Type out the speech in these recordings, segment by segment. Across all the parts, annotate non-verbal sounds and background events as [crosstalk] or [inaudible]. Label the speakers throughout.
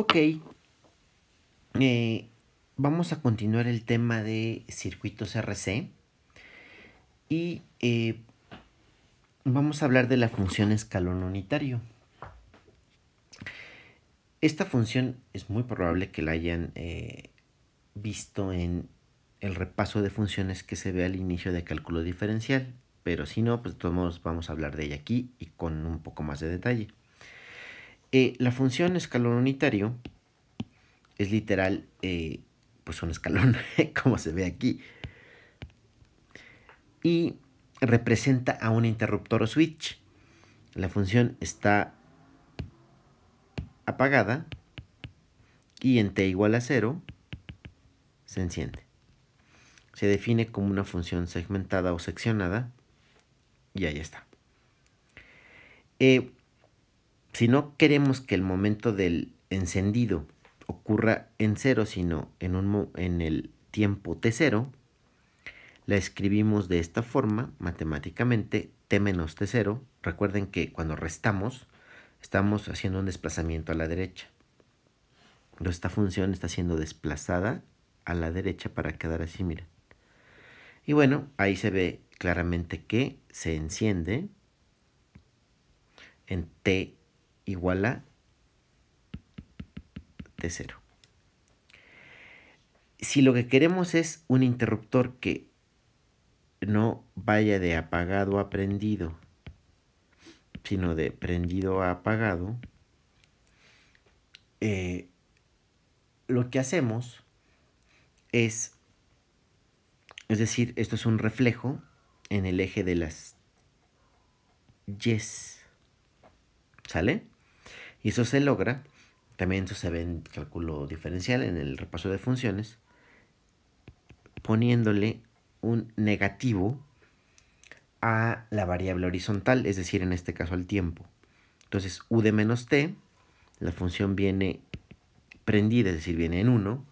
Speaker 1: Ok. Eh, vamos a continuar el tema de circuitos RC. Y eh, vamos a hablar de la función escalón unitario. Esta función es muy probable que la hayan eh, visto en el repaso de funciones que se ve al inicio de cálculo diferencial, pero si no, pues de todos modos vamos a hablar de ella aquí y con un poco más de detalle. Eh, la función escalón unitario es literal, eh, pues un escalón, [laughs] como se ve aquí. Y representa a un interruptor o switch. La función está apagada y en t igual a cero se enciende. Se define como una función segmentada o seccionada y ahí está. Eh, si no queremos que el momento del encendido ocurra en cero, sino en, un, en el tiempo T0, la escribimos de esta forma, matemáticamente, T menos T0. Recuerden que cuando restamos, estamos haciendo un desplazamiento a la derecha. esta función está siendo desplazada a la derecha para quedar así, miren. Y bueno, ahí se ve claramente que se enciende en T igual a T0. Si lo que queremos es un interruptor que no vaya de apagado a prendido, sino de prendido a apagado, eh, lo que hacemos es, es decir, esto es un reflejo en el eje de las yes. ¿Sale? Y eso se logra, también eso se ve en cálculo diferencial, en el repaso de funciones, poniéndole un negativo a la variable horizontal, es decir, en este caso al tiempo. Entonces, u de menos t, la función viene prendida, es decir, viene en 1,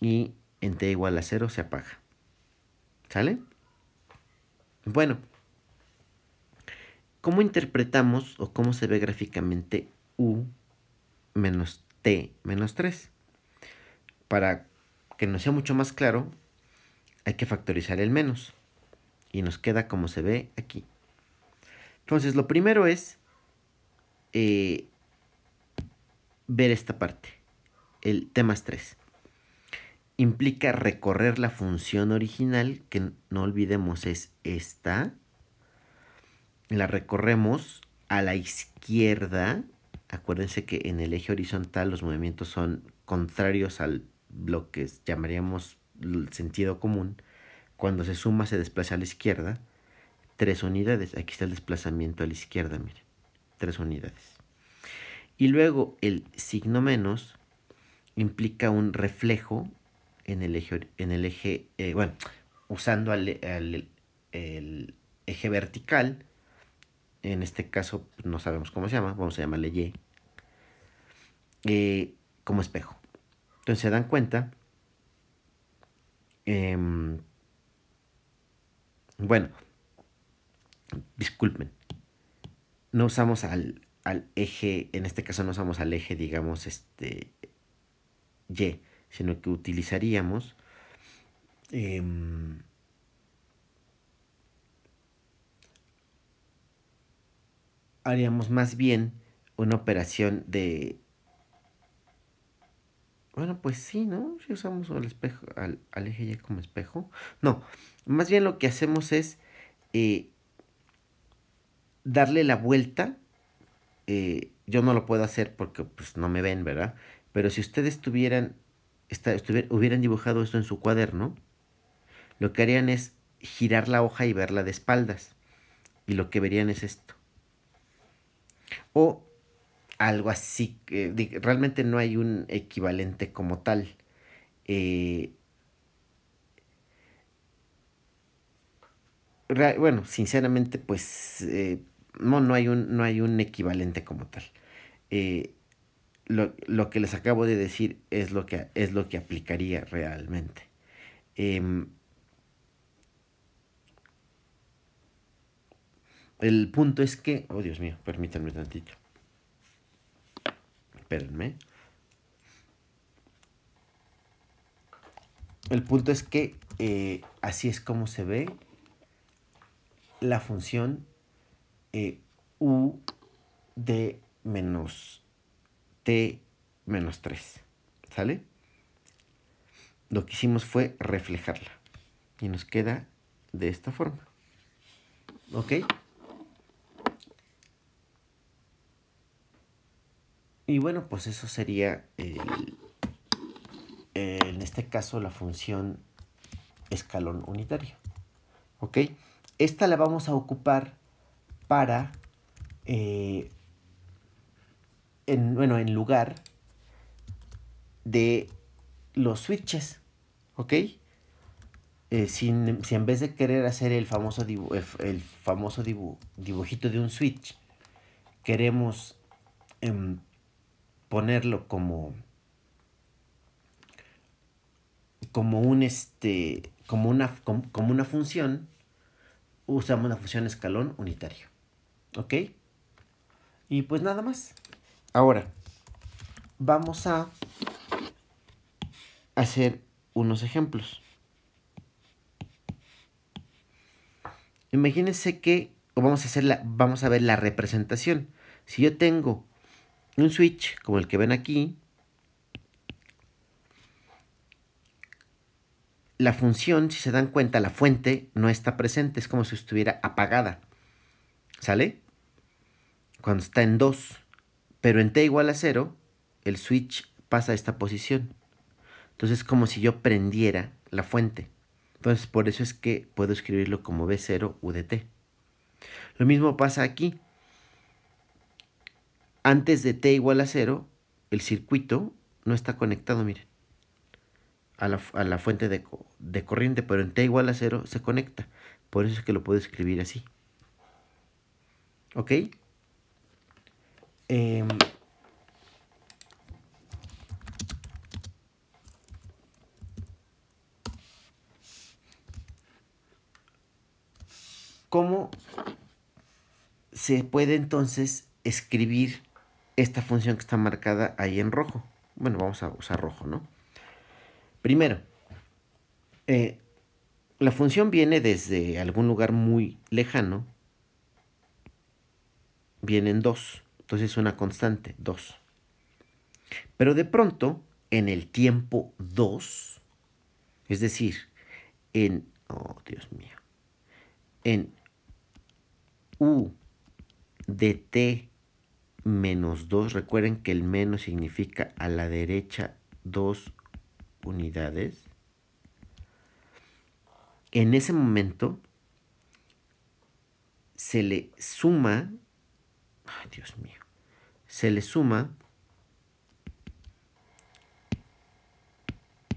Speaker 1: y en t igual a 0 se apaga. ¿Sale? Bueno, ¿cómo interpretamos o cómo se ve gráficamente u menos t menos 3. Para que nos sea mucho más claro, hay que factorizar el menos. Y nos queda como se ve aquí. Entonces, lo primero es eh, ver esta parte, el t más 3. Implica recorrer la función original, que no olvidemos es esta. La recorremos a la izquierda acuérdense que en el eje horizontal los movimientos son contrarios al lo que llamaríamos sentido común. Cuando se suma se desplaza a la izquierda. Tres unidades. Aquí está el desplazamiento a la izquierda, miren. Tres unidades. Y luego el signo menos implica un reflejo en el eje, en el eje eh, bueno, usando el eje vertical, en este caso pues, no sabemos cómo se llama, vamos a llamarle Y, eh, como espejo. Entonces se dan cuenta. Em, bueno, disculpen. No usamos al, al, eje, en este caso no usamos al eje, digamos, este Y, sino que utilizaríamos em, haríamos más bien una operación de bueno, pues sí, ¿no? Si usamos el espejo, al, eje Y como espejo. No, más bien lo que hacemos es eh, darle la vuelta. Eh, yo no lo puedo hacer porque pues no me ven, ¿verdad? Pero si ustedes tuvieran, hubieran dibujado esto en su cuaderno, lo que harían es girar la hoja y verla de espaldas. Y lo que verían es esto. O algo así, realmente no hay un equivalente como tal. Eh, bueno, sinceramente, pues eh, no, no hay, un, no hay un equivalente como tal. Eh, lo, que les acabo de decir es lo que, es lo que aplicaría realmente. Em, el punto es que, oh Dios mío, permítanme tantito. El punto es que eh, así es como se ve la función eh, u de menos t menos 3. ¿Sale? Lo que hicimos fue reflejarla. Y nos queda de esta forma. ¿Ok? Y bueno, pues eso sería en este caso la función escalón unitario. ¿Ok? Esta la vamos a ocupar para, eh, en, bueno, en lugar de los switches. ¿Ok? Eh, si, en vez de querer hacer el famoso, el, famoso dibujito de un switch, queremos... Em, ponerlo como como un este como una como, una función usamos la función escalón unitario ok y pues nada más ahora vamos a hacer unos ejemplos imagínense que vamos a hacer la, vamos a ver la representación si yo tengo un switch como el que ven aquí, la función, si se dan cuenta, la fuente no está presente, es como si estuviera apagada. ¿Sale? Cuando está en 2. Pero en t igual a 0, el switch pasa a esta posición. Entonces es como si yo prendiera la fuente. Entonces por eso es que puedo escribirlo como B0 UDT. Lo mismo pasa aquí antes de t igual a cero, el circuito no está conectado, miren, a la, fuente de, corriente, pero en t igual a cero se conecta. Por eso es que lo puedo escribir así. ¿Ok? Em, ¿Cómo se puede entonces escribir esta función que está marcada ahí en rojo. Bueno, vamos a usar rojo, ¿no? Primero, eh, la función viene desde algún lugar muy lejano. Vienen dos. Entonces es una constante, 2. Pero de pronto, en el tiempo 2, es decir, en, oh Dios mío, en u de t menos 2. Recuerden que el menos significa a la derecha 2 unidades. En ese momento se le suma, ay Dios mío, se le suma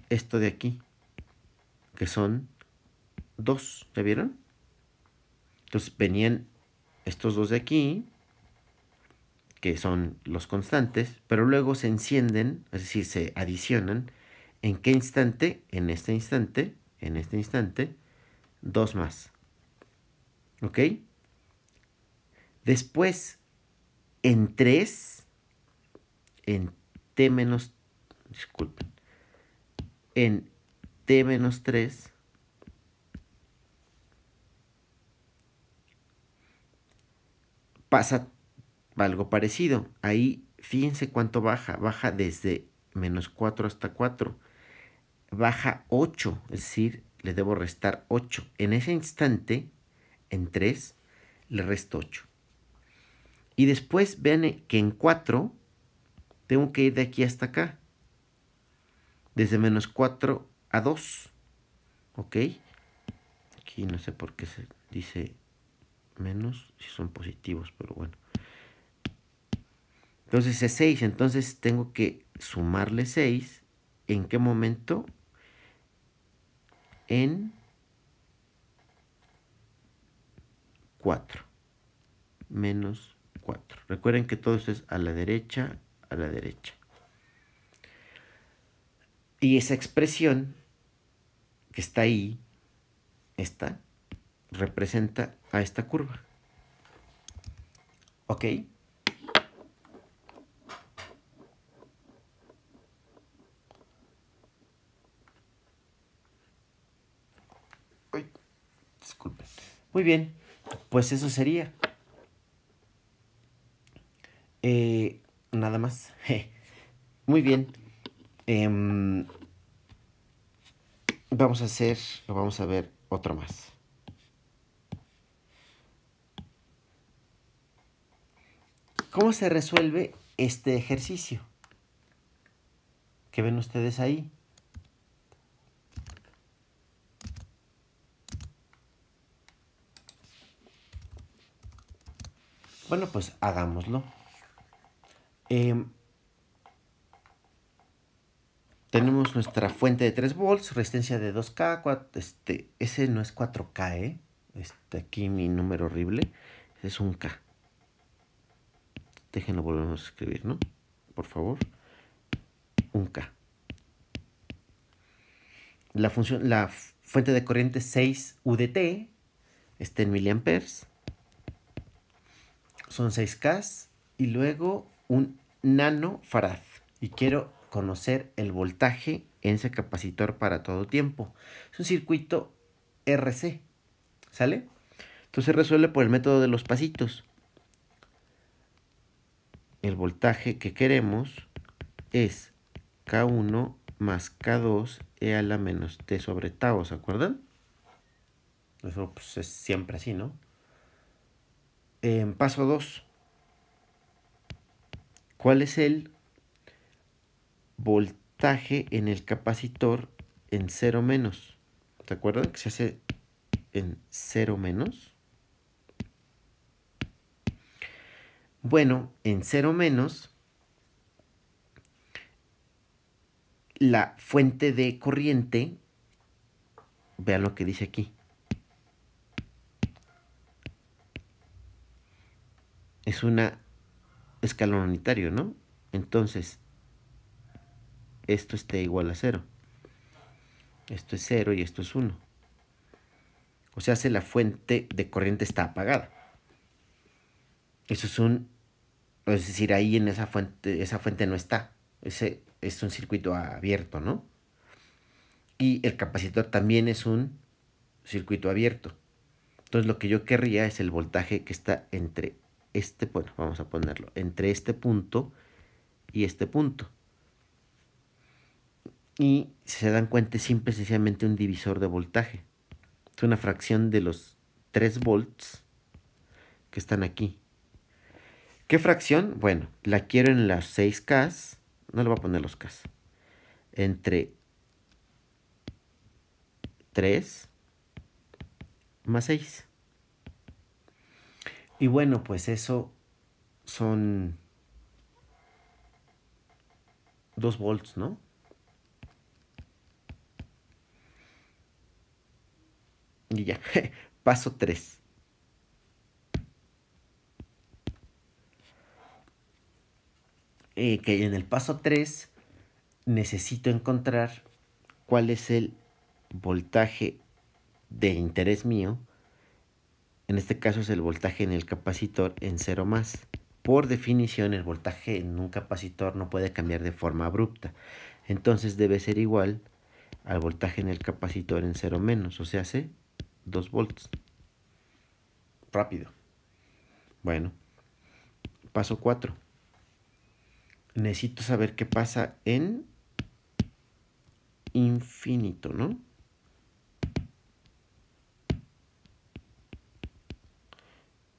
Speaker 1: esto de aquí, que son 2, ¿ya vieron? Entonces venían estos dos de aquí, que son los constantes, pero luego se encienden, es decir, se adicionan. ¿En qué instante? En este instante, en este instante, dos más. ¿Ok? Después, en tres, en t menos, disculpen, en t menos tres, pasa algo parecido. Ahí fíjense cuánto baja. Baja desde menos 4 hasta 4. Baja 8, es decir, le debo restar 8. En ese instante, en 3, le resto 8. Y después vean que en 4 tengo que ir de aquí hasta acá. Desde menos 4 a 2. ¿Ok? Aquí no sé por qué se dice menos si son positivos, pero bueno. Entonces es 6, entonces tengo que sumarle 6. ¿En qué momento? En 4. Menos 4. Recuerden que todo esto es a la derecha, a la derecha. Y esa expresión que está ahí, esta, representa a esta curva. ¿Ok? Muy bien, pues eso sería. Eh, nada más. [laughs] Muy bien. Em, vamos a hacer, vamos a ver otro más. ¿Cómo se resuelve este ejercicio? ¿Qué ven ustedes ahí? Bueno, pues hagámoslo. Em, tenemos nuestra fuente de 3 volts, resistencia de 2K, este, ese no es 4K, ¿eh? Este, aquí mi número horrible, es un K. Déjenlo volvemos a escribir, ¿no? Por favor. Un K. La función, la fuente de corriente 6 UDT, está en miliamperes son 6K y luego un nanofarad. Y quiero conocer el voltaje en ese capacitor para todo tiempo. Es un circuito RC. ¿Sale? Entonces resuelve por el método de los pasitos. El voltaje que queremos es K1 más K2 E a la menos T sobre tau, ¿se acuerdan? Eso pues, es siempre así, ¿no? paso 2. ¿Cuál es el voltaje en el capacitor en 0 menos? ¿Te acuerdas que se hace en 0 menos? Bueno, en 0 menos, la fuente de corriente, vean lo que dice aquí, es una escalón unitario, ¿no? Entonces, esto está igual a cero. Esto es cero y esto es uno. O sea, si la fuente de corriente está apagada. Eso es un... Es decir, ahí en esa fuente, esa fuente no está. Ese es un circuito abierto, ¿no? Y el capacitor también es un circuito abierto. Entonces lo que yo querría es el voltaje que está entre este, bueno, vamos a ponerlo, entre este punto y este punto. Y si se dan cuenta, es simple sencillamente un divisor de voltaje. Es una fracción de los 3 volts que están aquí. ¿Qué fracción? Bueno, la quiero en las 6K. No le voy a poner los K. Entre 3 más 6. Y bueno, pues eso son dos volts, ¿no? Y ya, [laughs] paso 3. Eh, que en el paso 3 necesito encontrar cuál es el voltaje de interés mío en este caso es el voltaje en el capacitor en cero más. Por definición, el voltaje en un capacitor no puede cambiar de forma abrupta. Entonces debe ser igual al voltaje en el capacitor en cero menos, o sea, hace 2 volts. Rápido. Bueno, paso 4. Necesito saber qué pasa en infinito, ¿no?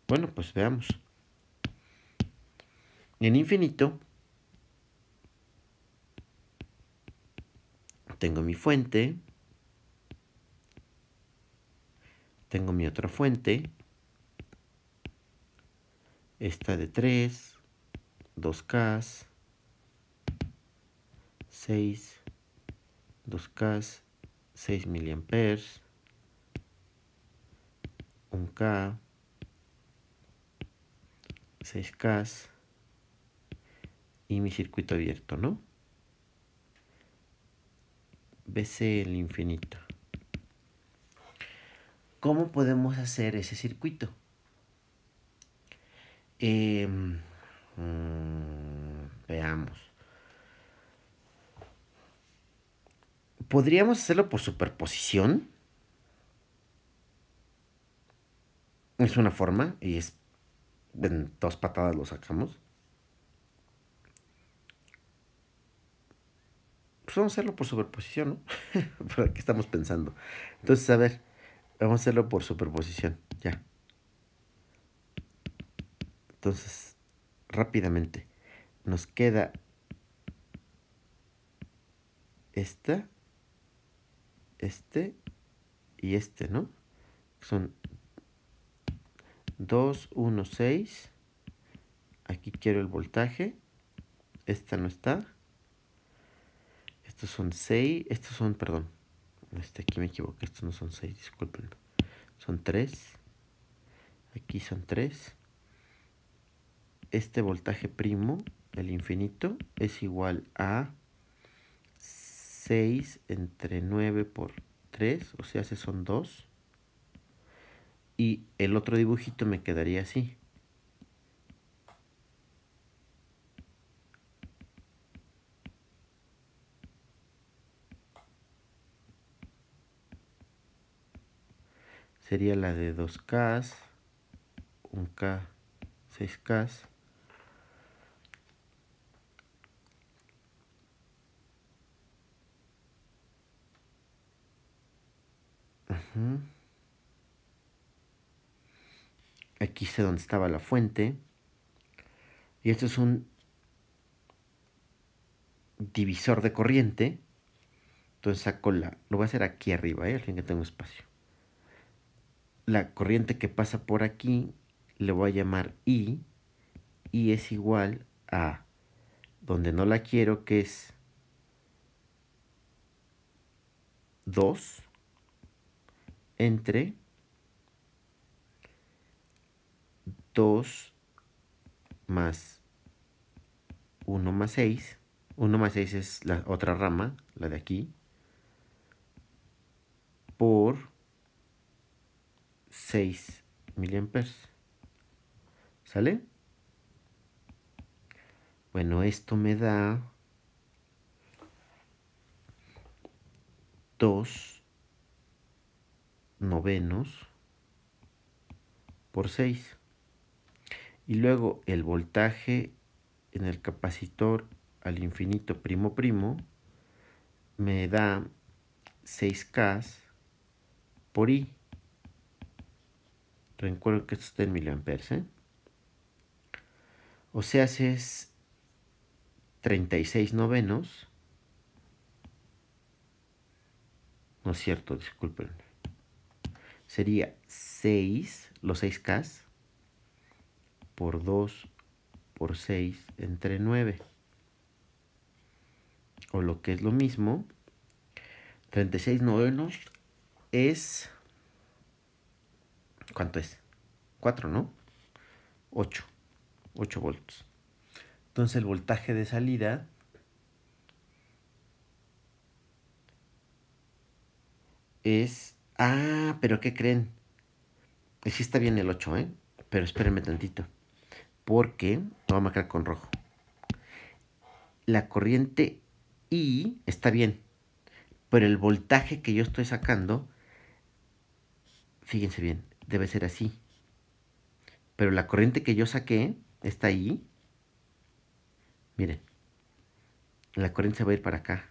Speaker 1: Bueno, pues veamos. En infinito tengo mi fuente, tengo mi otra fuente, esta de 3, 2K, 6, 2K, 6 miliamperes, 1K, 6K y mi circuito abierto, ¿no? BC el infinito. ¿Cómo podemos hacer ese circuito? Em, mm, veamos. Podríamos hacerlo por superposición. Es una forma y es en dos patadas lo sacamos. Pues vamos a hacerlo por superposición, ¿no? [laughs] ¿Para qué estamos pensando? Entonces, a ver, vamos a hacerlo por superposición, ya. Entonces, rápidamente, nos queda esta, este y este, ¿no? Son 2, 1, 6. Aquí quiero el voltaje. Esta no está. Estos son 6. Estos son, perdón. Este, aquí me equivoqué. Estos no son 6, disculpen. Son 3. Aquí son 3. Este voltaje primo, el infinito, es igual a 6 entre 9 por 3. O sea, se son 2 y el otro dibujito me quedaría así. Sería la de 2K, 1K, 6K. Uh Aquí sé dónde estaba la fuente. Y esto es un divisor de corriente. Entonces saco la... Lo voy a hacer aquí arriba, ¿eh? al fin que tengo espacio. La corriente que pasa por aquí le voy a llamar I. y es igual a... Donde no la quiero, que es 2 entre 2 más 1 más 6. 1 más 6 es la otra rama, la de aquí, por 6 miliamperes. ¿Sale? Bueno, esto me da 2 novenos por 6 y luego el voltaje en el capacitor al infinito primo primo me da 6K por I. Recuerdo que esto es en miliamperes. ¿eh? O sea, es 36 novenos. No es cierto, disculpen. Sería 6, los 6K por 2 por 6 entre 9. O lo que es lo mismo, 36 novenos es... ¿Cuánto es? 4, ¿no? 8. 8 volts. Entonces el voltaje de salida es... Ah, pero ¿qué creen? Sí está bien el 8, ¿eh? Pero espérenme tantito porque, lo voy a marcar con rojo, la corriente I está bien, pero el voltaje que yo estoy sacando, fíjense bien, debe ser así. Pero la corriente que yo saqué, está ahí, miren, la corriente se va a ir para acá,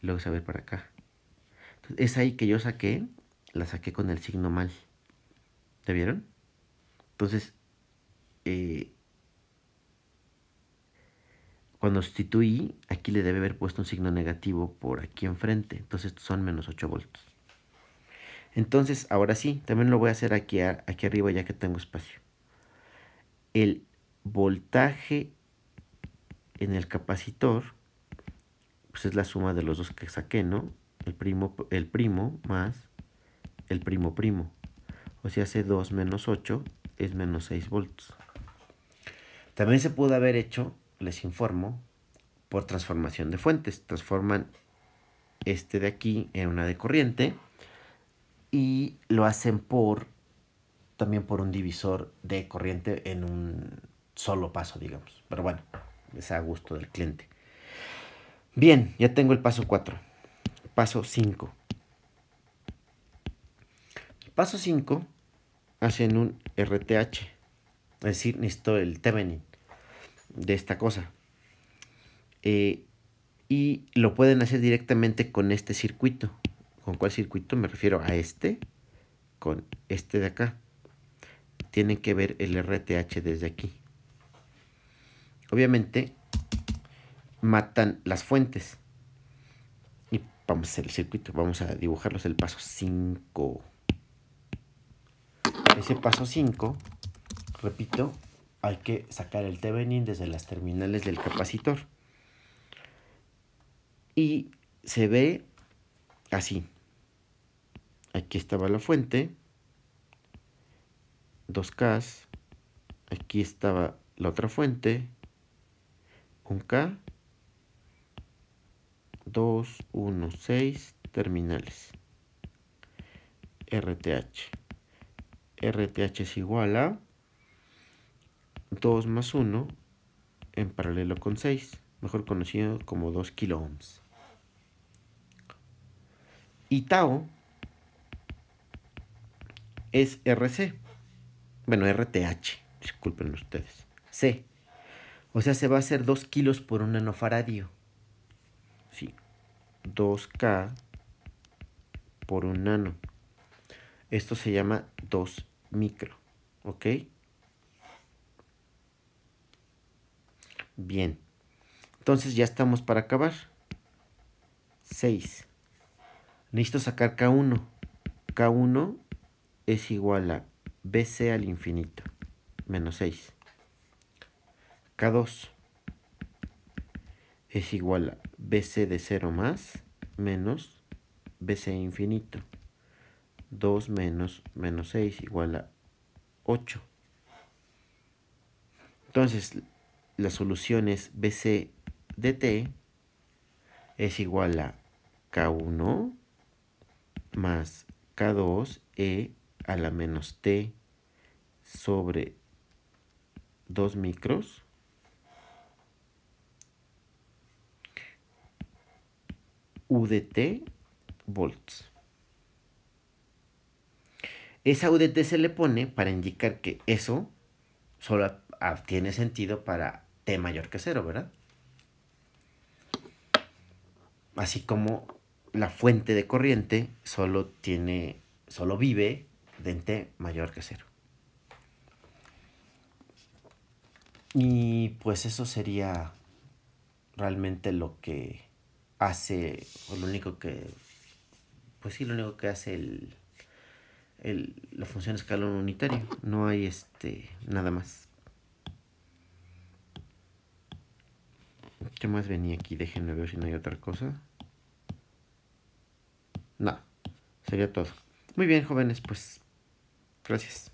Speaker 1: luego se va a ir para acá. Entonces, esa que yo saqué, la saqué con el signo mal. ¿Te vieron? Entonces, eh, cuando sustituí, aquí le debe haber puesto un signo negativo por aquí enfrente. Entonces son menos 8 voltios. Entonces, ahora sí, también lo voy a hacer aquí, aquí arriba ya que tengo espacio. El voltaje en el capacitor, pues es la suma de los dos que saqué, ¿no? El primo, el primo más el primo primo. O sea, hace 2 menos 8 es menos 6 voltios. También se pudo haber hecho, les informo, por transformación de fuentes. Transforman este de aquí en una de corriente y lo hacen por también por un divisor de corriente en un solo paso, digamos. Pero bueno, es a gusto del cliente. Bien, ya tengo el paso 4. Paso 5. Paso 5 hacen un RTH. Es decir, necesito el tevenin de esta cosa. Eh, y lo pueden hacer directamente con este circuito. ¿Con cuál circuito? Me refiero a este. Con este de acá. Tienen que ver el RTH desde aquí. Obviamente matan las fuentes. Y vamos a hacer el circuito. Vamos a dibujarlos el paso 5. Ese paso 5 repito, hay que sacar el Thevenin desde las terminales del capacitor. Y se ve así. Aquí estaba la fuente, 2K, aquí estaba la otra fuente, 1K, 2, 1, 6 terminales. RTH. RTH es igual a 2 más 1 en paralelo con 6, mejor conocido como 2 kiloohms. Y tau es RC, bueno, RTH, disculpen ustedes, C. O sea, se va a hacer 2 kilos por un nanofaradio. Sí, 2K por un nano. Esto se llama 2 micro, ¿ok? Bien. Entonces ya estamos para acabar. 6. Necesito sacar K1. K1 es igual a BC al infinito. Menos 6. K2 es igual a BC de 0 más menos BC infinito. 2 menos menos 6 igual a 8. Entonces, la solución es BC de T es igual a K1 más K2E a la menos T sobre 2 micros U UDT volts. Esa U UDT se le pone para indicar que eso solo Ah, tiene sentido para t mayor que cero, ¿verdad? Así como la fuente de corriente solo tiene, solo vive de t mayor que cero. Y pues eso sería realmente lo que hace, o lo único que, pues sí, lo único que hace el, la función escalón unitaria. No hay este, nada más. ¿Qué más venía aquí? Déjenme ver si no hay otra cosa. No, sería todo. Muy bien, jóvenes, pues gracias.